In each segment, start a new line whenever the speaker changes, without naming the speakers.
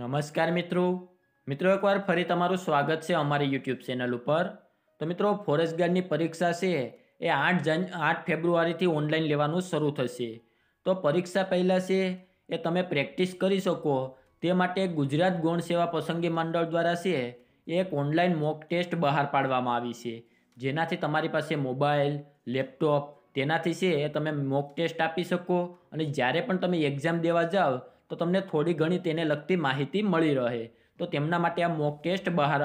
નમસ્કાર મિત્રો મિત્રો એકવાર ફરી તમારું સ્વાગત છે અમારી યુટ્યુબ ચેનલ ઉપર તો મિત્રો ફોરેસ્ટ ગાર્ડની પરીક્ષા છે એ આઠ જન આઠ ફેબ્રુઆરીથી ઓનલાઈન લેવાનું શરૂ થશે તો પરીક્ષા પહેલાં છે એ તમે પ્રેક્ટિસ કરી શકો તે માટે ગુજરાત ગૌણ સેવા પસંદગી મંડળ દ્વારા છે એક ઓનલાઈન મોક ટેસ્ટ બહાર પાડવામાં આવી છે જેનાથી તમારી પાસે મોબાઈલ લેપટોપ તેનાથી છે એ તમે મોક ટેસ્ટ આપી શકો અને જ્યારે પણ તમે એક્ઝામ દેવા જાઓ તો તમને થોડી ઘણી તેને લગતી માહિતી મળી રહે તો તેમના માટે આ મોક ટેસ્ટ બહાર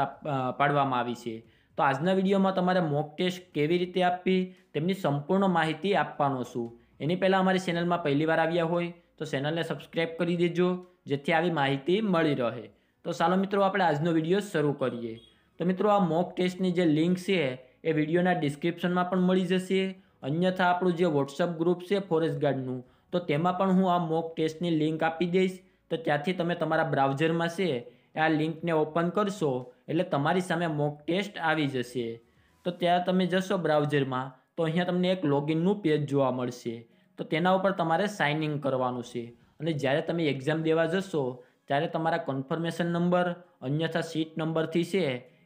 પાડવામાં આવી છે તો આજના વિડીયોમાં તમારે મોક ટેસ્ટ કેવી રીતે આપવી તેમની સંપૂર્ણ માહિતી આપવાનો છું એની પહેલાં અમારી ચેનલમાં પહેલીવાર આવ્યા હોય તો ચેનલને સબસ્ક્રાઈબ કરી દેજો જેથી આવી માહિતી મળી રહે તો ચાલો મિત્રો આપણે આજનો વિડીયો શરૂ કરીએ તો મિત્રો આ મોક ટેસ્ટની જે લિંક છે એ વિડીયોના ડિસ્ક્રિપ્શનમાં પણ મળી જશે અન્યથા આપણું જે વોટ્સઅપ ગ્રુપ છે ફોરેસ્ટ ગાર્ડનું તો તેમાં પણ હું આ મોક ટેસ્ટની લિંક આપી દઈશ તો ત્યાંથી તમે તમારા બ્રાઉઝરમાં છે આ લિંકને ઓપન કરશો એટલે તમારી સામે મોક ટેસ્ટ આવી જશે તો ત્યાં તમે જશો બ્રાઉઝરમાં તો અહીંયા તમને એક લોગિનનું પેજ જોવા મળશે તો તેના ઉપર તમારે સાઇનિંગ કરવાનું છે અને જ્યારે તમે એક્ઝામ દેવા જશો ત્યારે તમારા કન્ફર્મેશન નંબર અન્યથા સીટ નંબરથી છે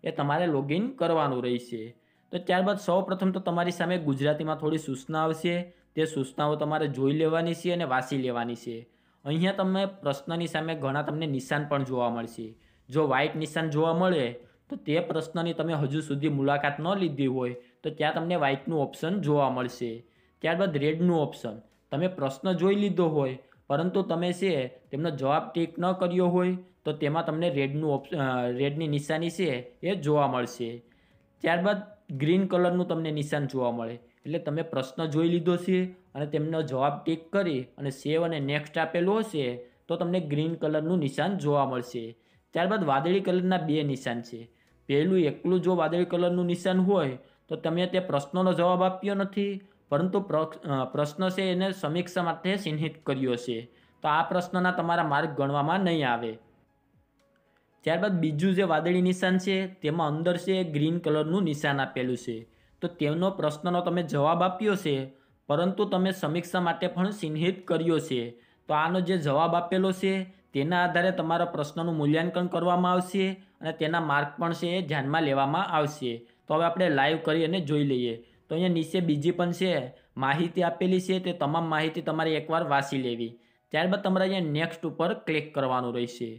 એ તમારે લોગિન કરવાનું રહેશે તો ત્યારબાદ સૌ પ્રથમ તો તમારી સામે ગુજરાતીમાં થોડી સૂચના આવશે તે સૂચનાઓ તમારે જોઈ લેવાની છે અને વાંચી લેવાની છે અહીંયા તમે પ્રશ્નની સામે ઘણા તમને નિશાન પણ જોવા મળશે જો વ્હાઇટ નિશાન જોવા મળે તો તે પ્રશ્નની તમે હજુ સુધી મુલાકાત ન લીધી હોય તો ત્યાં તમને વ્હાઇટનું ઓપ્શન જોવા મળશે ત્યારબાદ રેડનું ઓપ્શન તમે પ્રશ્ન જોઈ લીધો હોય પરંતુ તમે છે તેમનો જવાબ ટેક ન કર્યો હોય તો તેમાં તમને રેડનું ઓપ્શન રેડની નિશાની છે એ જોવા મળશે ત્યારબાદ ગ્રીન કલરનું તમને નિશાન જોવા મળે એટલે તમે પ્રશ્ન જોઈ લીધો છે અને તેમનો જવાબ ટીક કરી અને સેવ અને નેક્સ્ટ આપેલો હશે તો તમને ગ્રીન કલરનું નિશાન જોવા મળશે ત્યારબાદ વાદળી કલરના બે નિશાન છે પહેલું એકલું જો વાદળી કલરનું નિશાન હોય તો તમે તે પ્રશ્નોનો જવાબ આપ્યો નથી પરંતુ પ્રશ્ન છે એને સમીક્ષા માટે ચિહ્નિત કર્યો છે તો આ પ્રશ્નના તમારા માર્ક ગણવામાં નહીં આવે ત્યારબાદ બીજું જે વાદળી નિશાન છે તેમાં અંદર છે ગ્રીન કલરનું નિશાન આપેલું છે તો તેમનો પ્રશ્નનો તમે જવાબ આપ્યો છે પરંતુ તમે સમીક્ષા માટે પણ ચિહ્નિત કર્યો છે તો આનો જે જવાબ આપેલો છે તેના આધારે તમારા પ્રશ્નનું મૂલ્યાંકન કરવામાં આવશે અને તેના માર્ક પણ છે એ ધ્યાનમાં લેવામાં આવશે તો હવે આપણે લાઈવ કરી અને જોઈ લઈએ તો અહીંયા નીચે બીજી પણ છે માહિતી આપેલી છે તે તમામ માહિતી તમારે એકવાર વાંચી લેવી ત્યારબાદ તમારે અહીંયા નેક્સ્ટ ઉપર ક્લિક કરવાનું રહેશે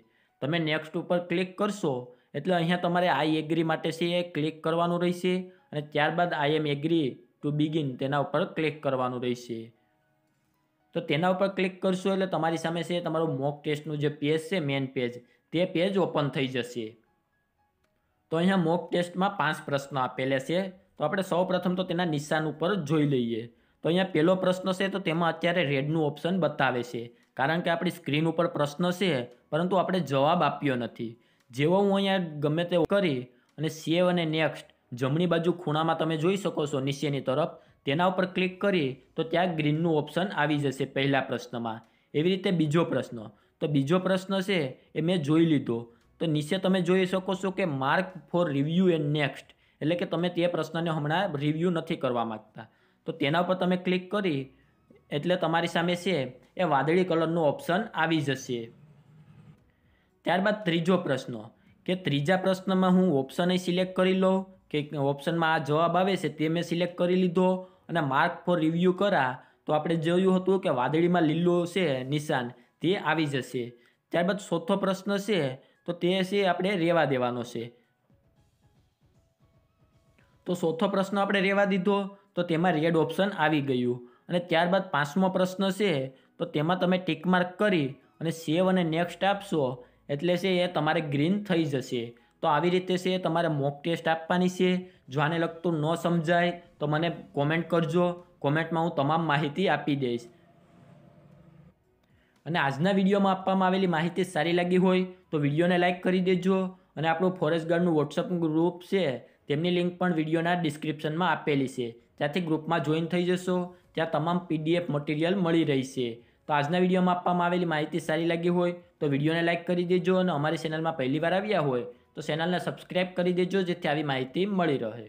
તમે નેક્સ્ટ ઉપર ક્લિક કરશો એટલે અહીંયા તમારે આઈ એગ્રી માટે છે એ ક્લિક કરવાનું રહેશે અને ત્યારબાદ I am agree to begin તેના ઉપર ક્લિક કરવાનું રહેશે તો તેના ઉપર ક્લિક કરશો એટલે તમારી સામે છે તમારું મોક ટેસ્ટનું જે પેજ છે મેઇન પેજ તે પેજ ઓપન થઈ જશે તો અહીંયા મોક ટેસ્ટમાં પાંચ પ્રશ્ન આપેલા છે તો આપણે સૌ તો તેના નિશાન ઉપર જોઈ લઈએ તો અહીંયા પહેલો પ્રશ્ન છે તો તેમાં અત્યારે રેડનું ઓપ્શન બતાવે છે કારણ કે આપણી સ્ક્રીન ઉપર પ્રશ્ન છે પરંતુ આપણે જવાબ આપ્યો નથી જેવો હું અહીંયા ગમે તે કરી અને સેવ અને નેક્સ્ટ જમણી બાજુ ખૂણામાં તમે જોઈ શકો છો નીચેની તરફ તેના ઉપર ક્લિક કરીએ તો ત્યાં ગ્રીનનું ઓપ્શન આવી જશે પહેલા પ્રશ્નમાં એવી રીતે બીજો પ્રશ્ન તો બીજો પ્રશ્ન છે એ મેં જોઈ લીધો તો નીચે તમે જોઈ શકો છો કે mark for review and next એટલે કે તમે તે પ્રશ્નને હમણાં રિવ્યૂ નથી કરવા માગતા તો તેના ઉપર તમે ક્લિક કરી એટલે તમારી સામે છે એ વાદળી કલરનું ઓપ્શન આવી જશે ત્યારબાદ ત્રીજો પ્રશ્ન કે ત્રીજા પ્રશ્નમાં હું ઓપ્શનય સિલેક્ટ કરી લઉં કે ઓપ્શનમાં આ જવાબ આવે છે તે મેં સિલેક્ટ કરી લીધો અને માર્ક ફોર રિવ્યૂ કરા તો આપણે જોયું હતું કે વાદળીમાં લીલો છે નિશાન તે આવી જશે ત્યારબાદ ચોથો પ્રશ્ન છે તો તે છે આપણે રહેવા દેવાનો છે તો ચોથો પ્રશ્ન આપણે રહેવા દીધો તો તેમાં રેડ ઓપ્શન આવી ગયું અને ત્યારબાદ પાંચમો પ્રશ્ન છે તો તેમાં તમે ટીક માર્ક કરી અને સેવ અને નેક્સ્ટ આપશો એટલે છે એ તમારે ગ્રીન થઈ જશે તો આવી રીતે છે તમારે મોક ટેસ્ટ આપવાની છે જો આને લગતું ન સમજાય તો મને કોમેન્ટ કરજો કોમેન્ટમાં હું તમામ માહિતી આપી દઈશ અને આજના વિડીયોમાં આપવામાં આવેલી માહિતી સારી લાગી હોય તો વિડીયોને લાઇક કરી દેજો અને આપણું ફોરેસ્ટ ગાર્ડનું વોટ્સઅપ ગ્રુપ છે તેમની લિંક પણ વિડીયોના ડિસ્ક્રિપ્શનમાં આપેલી છે ત્યાંથી ગ્રુપમાં જોઈન થઈ જશો ત્યાં તમામ પીડીએફ મટીરિયલ મળી રહેશે તો આજના વિડીયોમાં આપવામાં આવેલી માહિતી સારી લાગી હોય તો વિડીયોને લાઇક કરી દેજો અને અમારી ચેનલમાં પહેલીવાર આવ્યા હોય તો ચેનલને સબસ્ક્રાઈબ કરી દેજો જેથી આવી માહિતી મળી રહે